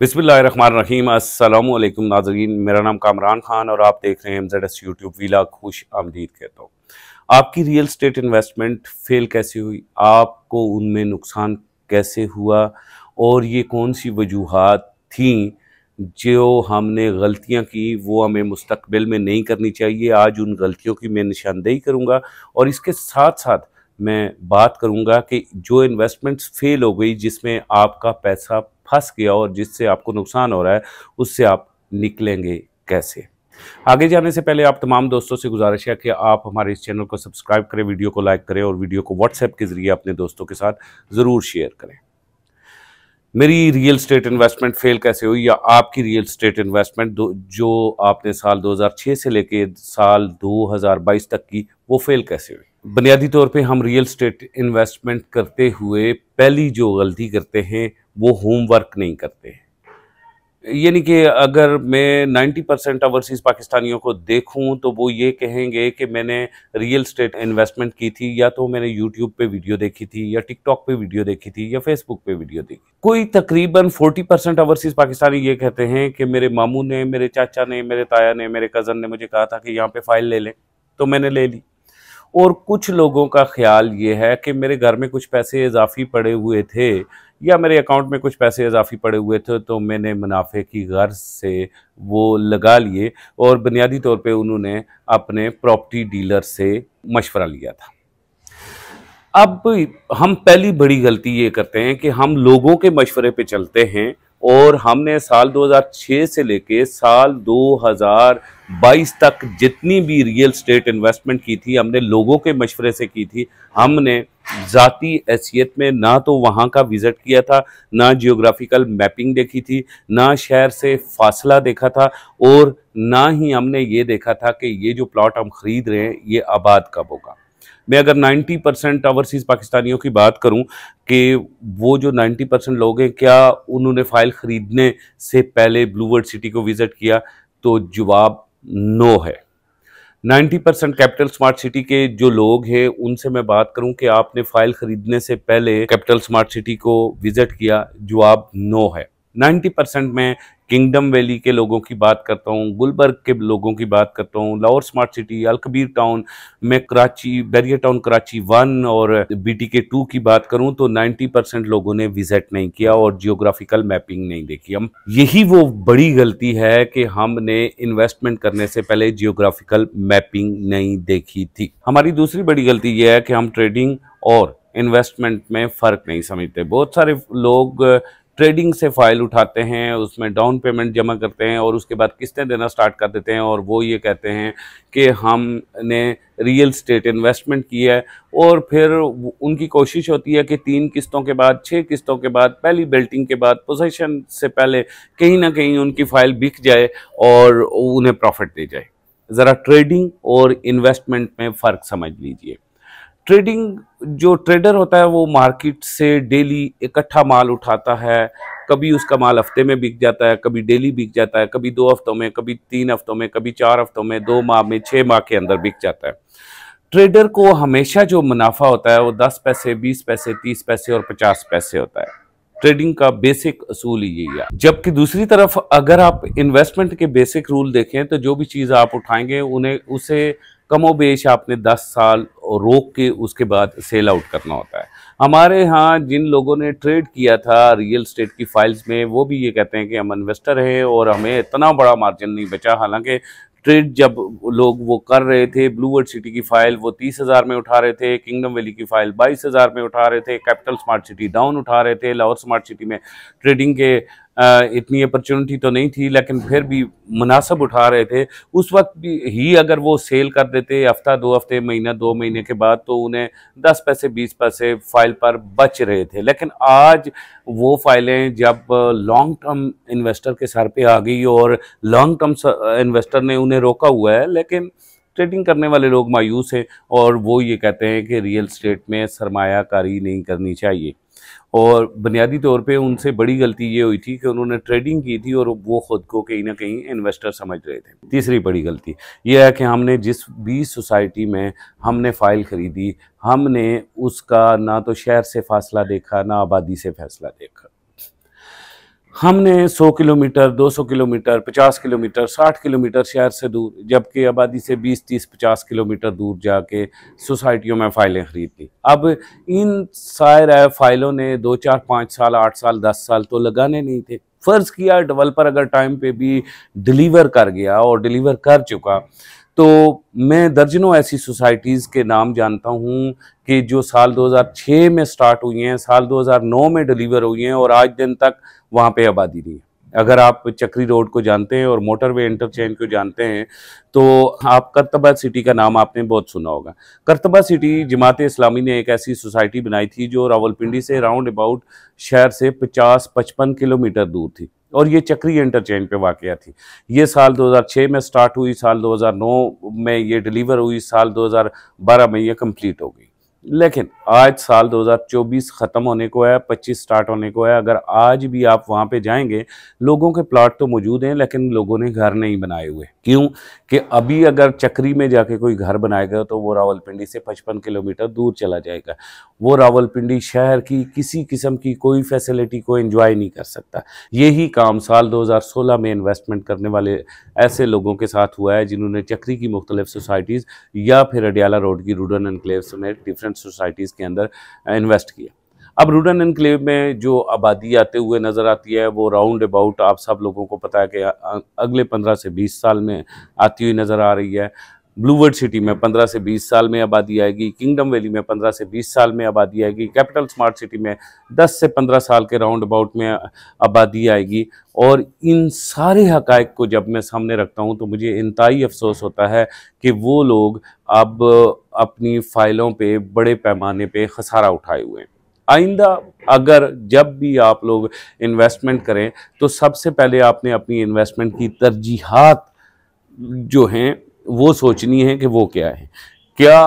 बिसमीम अल्लाम नाजरीन मेरा नाम कामरान खान और आप देख रहे हैं एमजेड एस यूट्यूब वीला खुश आमदीद कहता हूँ आपकी रियल स्टेट इन्वेस्टमेंट फेल कैसे हुई आपको उनमें नुकसान कैसे हुआ और ये कौन सी वजूहत थी जो हमने गलतियाँ की वो हमें मुस्तबिल में नहीं करनी चाहिए आज उन गलतियों की मैं निशानदेही करूँगा और इसके साथ साथ मैं बात करूँगा कि जो इन्वेस्टमेंट्स फेल हो गई जिसमें आपका पैसा फंस गया और जिससे आपको नुकसान हो रहा है उससे आप निकलेंगे कैसे आगे जाने से पहले आप तमाम दोस्तों से गुजारिश है कि आप हमारे इस चैनल को सब्सक्राइब करें वीडियो को लाइक करें और वीडियो को व्हाट्सएप के ज़रिए अपने दोस्तों के साथ ज़रूर शेयर करें मेरी रियल स्टेट इन्वेस्टमेंट फेल कैसे हुई या आपकी रियल स्टेट इन्वेस्टमेंट जो आपने साल 2006 से लेके साल 2022 तक की वो फेल कैसे हुई बुनियादी तौर पे हम रियल स्टेट इन्वेस्टमेंट करते हुए पहली जो गलती करते हैं वो होमवर्क नहीं करते यानी कि अगर मैं 90 परसेंट ओवरसीज़ पाकिस्तानियों को देखूं तो वो ये कहेंगे कि मैंने रियल स्टेट इन्वेस्टमेंट की थी या तो मैंने यूट्यूब पे वीडियो देखी थी या टिकटॉक पे वीडियो देखी थी या फेसबुक पे वीडियो देखी कोई तकरीबन 40 परसेंट ओवरसीज़ पाकिस्तानी ये कहते हैं कि मेरे मामू ने मेरे चाचा ने मेरे ताया ने मेरे कज़न ने मुझे कहा था कि यहाँ पर फ़ाइल ले लें तो मैंने ले ली और कुछ लोगों का ख्याल ये है कि मेरे घर में कुछ पैसे इजाफी पड़े हुए थे या मेरे अकाउंट में कुछ पैसे इजाफी पड़े हुए थे तो मैंने मुनाफे की गर्ज से वो लगा लिए और बुनियादी तौर पे उन्होंने अपने प्रॉपर्टी डीलर से मशवरा लिया था अब हम पहली बड़ी गलती ये करते हैं कि हम लोगों के मशवरे पे चलते हैं और हमने साल 2006 से लेके साल 2022 तक जितनी भी रियल स्टेट इन्वेस्टमेंट की थी हमने लोगों के मशवरे से की थी हमने ज़ाती हैसियत में ना तो वहाँ का विज़िट किया था ना जियोग्राफिकल मैपिंग देखी थी ना शहर से फासला देखा था और ना ही हमने ये देखा था कि ये जो प्लॉट हम ख़रीद रहे हैं ये आबाद कब होगा मैं अगर 90 परसेंट ओवरसीज़ पाकिस्तानियों की बात करूं कि वो जो 90 परसेंट लोग हैं क्या उन्होंने फ़ाइल ख़रीदने से पहले ब्लूवर्ड सिटी को विज़िट किया तो जवाब नो है 90 परसेंट कैपिटल स्मार्ट सिटी के जो लोग हैं उनसे मैं बात करूं कि आपने फाइल खरीदने से पहले कैपिटल स्मार्ट सिटी को विजिट किया जवाब नो है 90 परसेंट में किंगडम वैली के लोगों की बात करता हूँ गुलबर्ग के लोगों की बात करता हूँ Lahore smart city Alkabir town मैं Karachi barrier town Karachi one और बी टी के टू की बात करूँ तो नाइन्टी परसेंट लोगों ने विजिट नहीं किया और जियोग्राफिकल मैपिंग नहीं देखी हम यही वो बड़ी गलती है कि हमने इन्वेस्टमेंट करने से पहले जियोग्राफिकल मैपिंग नहीं देखी थी हमारी दूसरी बड़ी गलती यह है कि हम ट्रेडिंग और इन्वेस्टमेंट में फ़र्क नहीं समझते बहुत सारे लोग ट्रेडिंग से फाइल उठाते हैं उसमें डाउन पेमेंट जमा करते हैं और उसके बाद किस्तें देना स्टार्ट कर देते हैं और वो ये कहते हैं कि हमने रियल स्टेट इन्वेस्टमेंट की है और फिर उनकी कोशिश होती है कि तीन किस्तों के बाद छः किस्तों के बाद पहली बेल्टिंग के बाद पोजेशन से पहले कहीं ना कहीं उनकी फ़ाइल बिक जाए और उन्हें प्रॉफिट दे जाए ज़रा ट्रेडिंग और इन्वेस्टमेंट में फ़र्क समझ लीजिए ट्रेडिंग जो ट्रेडर होता है वो मार्केट से डेली इकट्ठा माल उठाता है कभी उसका माल हफ्ते में बिक जाता है कभी डेली बिक जाता है कभी दो हफ्तों में कभी तीन हफ्तों में कभी चार हफ्तों में दो माह में छः माह के अंदर बिक जाता है ट्रेडर को हमेशा जो मुनाफा होता है वो दस पैसे बीस पैसे तीस पैसे और पचास पैसे होता है ट्रेडिंग का बेसिक असूल यही है जबकि दूसरी तरफ अगर आप इन्वेस्टमेंट के बेसिक रूल देखें तो जो भी चीज़ आप उठाएंगे उन्हें उसे कमो बेश आपने 10 साल रोक के उसके बाद सेल आउट करना होता है हमारे यहाँ जिन लोगों ने ट्रेड किया था रियल स्टेट की फाइल्स में वो भी ये कहते हैं कि हम इन्वेस्टर हैं और हमें इतना बड़ा मार्जिन नहीं बचा हालांकि ट्रेड जब लोग वो कर रहे थे ब्लू वर्ड सिटी की फाइल वो तीस हज़ार में उठा रहे थे किंगडम वैली की फाइल बाईस हज़ार में उठा रहे थे कैपिटल स्मार्ट सिटी डाउन उठा रहे थे लाहौर स्मार्ट सिटी में ट्रेडिंग के इतनी अपॉर्चुनिटी तो नहीं थी लेकिन फिर भी मुनासब उठा रहे थे उस वक्त भी ही अगर वो सेल कर देते हफ्ता दो हफ्ते महीना दो महीने के बाद तो उन्हें दस पैसे बीस पैसे फाइल पर बच रहे थे लेकिन आज वो फाइलें जब लॉन्ग टर्म इन्वेस्टर के सर पे आ गई और लॉन्ग टर्म इन्वेस्टर ने उन्हें रोका हुआ है लेकिन ट्रेडिंग करने वाले लोग मायूस हैं और वो ये कहते हैं कि रियल स्टेट में सरमाकारी नहीं करनी चाहिए और बुनियादी तौर पे उनसे बड़ी गलती ये हुई थी कि उन्होंने ट्रेडिंग की थी और वो ख़ुद को कहीं ना कहीं इन्वेस्टर समझ रहे थे तीसरी बड़ी गलती यह है कि हमने जिस भी सोसाइटी में हमने फ़ाइल ख़रीदी हमने उसका ना तो शहर से फासला देखा ना आबादी से फैसला देखा हमने 100 किलोमीटर 200 किलोमीटर 50 किलोमीटर 60 किलोमीटर शहर से दूर जबकि आबादी से 20 30 50 किलोमीटर दूर जाके सोसाइटियों में फ़ाइलें ख़रीद ली अब इन सारे फाइलों ने दो चार पाँच साल आठ साल दस साल तो लगाने नहीं थे फ़र्ज़ किया डेवलपर अगर टाइम पे भी डिलीवर कर गया और डिलीवर कर चुका तो मैं दर्जनों ऐसी सोसाइटीज़ के नाम जानता हूँ कि जो साल 2006 में स्टार्ट हुई हैं साल 2009 में डिलीवर हुई हैं और आज दिन तक वहाँ पे आबादी नहीं है अगर आप चक्री रोड को जानते हैं और मोटरवे इंटरचेंज को जानते हैं तो आप करतबा सिटी का नाम आपने बहुत सुना होगा करतबा सिटी जमात इस्लामी ने एक ऐसी सोसाइटी बनाई थी जो रावलपिंडी से राउंड अबाउट शहर से 50-55 किलोमीटर दूर थी और ये चक्री इंटरचेंज पे वाक़ थी ये साल 2006 में स्टार्ट हुई साल 2009 में ये डिलीवर हुई साल 2012 में ये कंप्लीट हो गई लेकिन आज साल 2024 ख़त्म होने को है 25 स्टार्ट होने को है अगर आज भी आप वहाँ पे जाएंगे लोगों के प्लाट तो मौजूद हैं लेकिन लोगों ने घर नहीं बनाए हुए क्यों कि अभी अगर चक्री में जाके कोई घर बनाएगा तो वो रावलपिंडी से 55 किलोमीटर दूर चला जाएगा वो रावलपिंडी शहर की किसी किस्म की कोई फैसिलिटी को इन्जॉय नहीं कर सकता यही काम साल दो में इन्वेस्टमेंट करने वाले ऐसे लोगों के साथ हुआ है जिन्होंने चक्री की मुख्तलिफ सोसाइटीज़ या फिर अडियाला रोड की रूडन एनक्लेव समेत डिफरेंट सोसाइटीज़ के अंदर इन्वेस्ट uh, किया अब रूरल इनक्लेव में जो आबादी आते हुए नज़र आती है वो राउंड अबाउट आप सब लोगों को पता है कि uh, अगले पंद्रह से बीस साल में आती हुई नज़र आ रही है ब्लूवर्ड सिटी में 15 से 20 साल में आबादी आएगी किंगडम वैली में 15 से 20 साल में आबादी आएगी कैपिटल स्मार्ट सिटी में 10 से 15 साल के राउंड अबाउट में आबादी आएगी और इन सारे हकायक को जब मैं सामने रखता हूँ तो मुझे इंतई अफसोस होता है कि वो लोग अब अपनी फाइलों पे बड़े पैमाने पे खसारा उठाए हुए हैं आइंदा अगर जब भी आप लोग इन्वेस्टमेंट करें तो सबसे पहले आपने अपनी इन्वेस्टमेंट की तरजीहत जो हैं वो सोचनी है कि वो क्या है क्या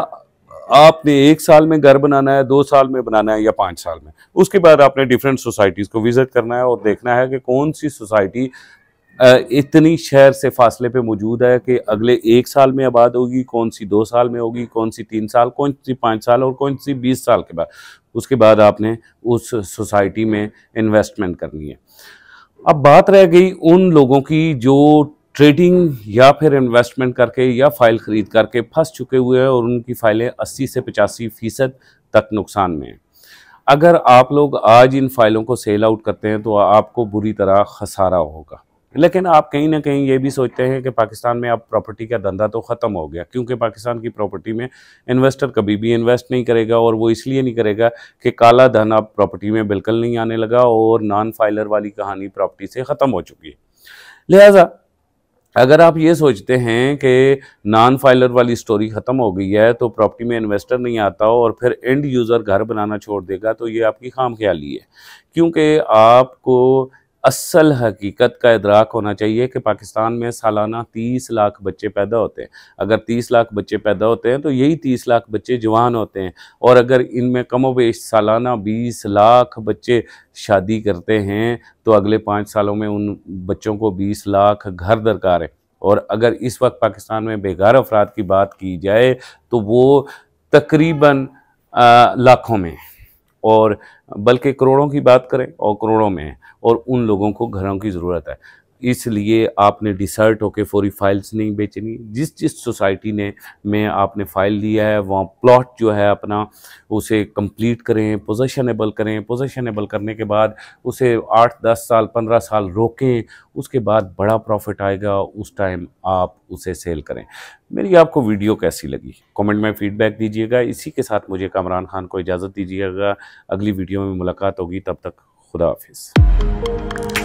आपने एक साल में घर बनाना है दो साल में बनाना है या पाँच साल में उसके बाद आपने डिफरेंट सोसाइटीज़ को विज़िट करना है और देखना है कि कौन सी सोसाइटी इतनी शहर से फासले पे मौजूद है कि अगले एक साल में आबाद होगी कौन सी दो साल में होगी कौन सी तीन साल कौन सी पाँच साल और कौन सी बीस साल के बाद उसके बाद आपने उस सोसाइटी में इन्वेस्टमेंट करनी है अब बात रह गई उन लोगों की जो ट्रेडिंग या फिर इन्वेस्टमेंट करके या फाइल ख़रीद करके फंस चुके हुए हैं और उनकी फाइलें 80 से पचासी फ़ीसद तक नुकसान में हैं अगर आप लोग आज इन फाइलों को सेल आउट करते हैं तो आपको बुरी तरह खसारा होगा लेकिन आप कहीं ना कहीं ये भी सोचते हैं कि पाकिस्तान में अब प्रॉपर्टी का धंधा तो ख़त्म हो गया क्योंकि पाकिस्तान की प्रॉपर्टी में इन्वेस्टर कभी भी इन्वेस्ट नहीं करेगा और वो इसलिए नहीं करेगा कि काला धन अब प्रॉपर्टी में बिल्कुल नहीं आने लगा और नॉन फाइलर वाली कहानी प्रॉपर्टी से ख़त्म हो चुकी है लिहाजा अगर आप ये सोचते हैं कि नॉन फाइलर वाली स्टोरी ख़त्म हो गई है तो प्रॉपर्टी में इन्वेस्टर नहीं आता हो और फिर एंड यूज़र घर बनाना छोड़ देगा तो ये आपकी खाम ख्याली है क्योंकि आपको असल हकीकत का इदराक होना चाहिए कि पाकिस्तान में सालाना तीस लाख बच्चे पैदा होते हैं अगर तीस लाख बच्चे पैदा होते हैं तो यही तीस लाख बच्चे जवान होते हैं और अगर इनमें कम बेश सालाना बीस लाख बच्चे शादी करते हैं तो अगले पाँच सालों में उन बच्चों को बीस लाख घर दरकार है और अगर इस वक्त पाकिस्तान में बेगार अफराद की बात की जाए तो वो तकरीबन लाखों में है और बल्कि करोड़ों की बात करें और करोड़ों में और उन लोगों को घरों की ज़रूरत है इसलिए आपने डिसर्ट होके फौरी फाइल्स नहीं बेचनी जिस जिस सोसाइटी ने में आपने फाइल लिया है वहाँ प्लॉट जो है अपना उसे कंप्लीट करें पोजेशनेबल करें पोजेशनेबल करने के बाद उसे आठ दस साल पंद्रह साल रोकें उसके बाद बड़ा प्रॉफिट आएगा उस टाइम आप उसे सेल करें मेरी आपको वीडियो कैसी लगी कमेंट में फीडबैक दीजिएगा इसी के साथ मुझे कामरान खान को इजाज़त दीजिएगा अगली वीडियो में मुलाकात होगी तब तक खुदा हाफिज़